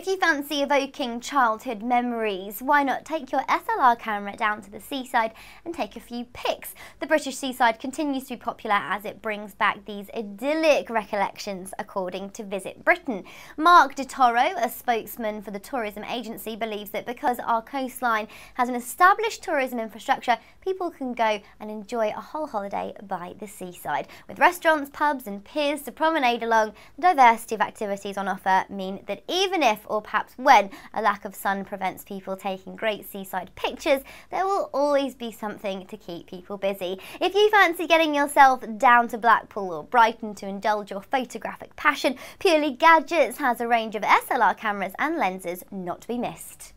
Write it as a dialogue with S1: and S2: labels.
S1: If you fancy evoking childhood memories, why not take your SLR camera down to the seaside and take a few pics? The British seaside continues to be popular as it brings back these idyllic recollections, according to Visit Britain. Mark De Toro, a spokesman for the tourism agency, believes that because our coastline has an established tourism infrastructure, people can go and enjoy a whole holiday by the seaside. With restaurants, pubs, and piers to promenade along, the diversity of activities on offer mean that even if or perhaps when a lack of sun prevents people taking great seaside pictures, there will always be something to keep people busy. If you fancy getting yourself down to Blackpool or Brighton to indulge your photographic passion, Purely Gadgets has a range of SLR cameras and lenses not to be missed.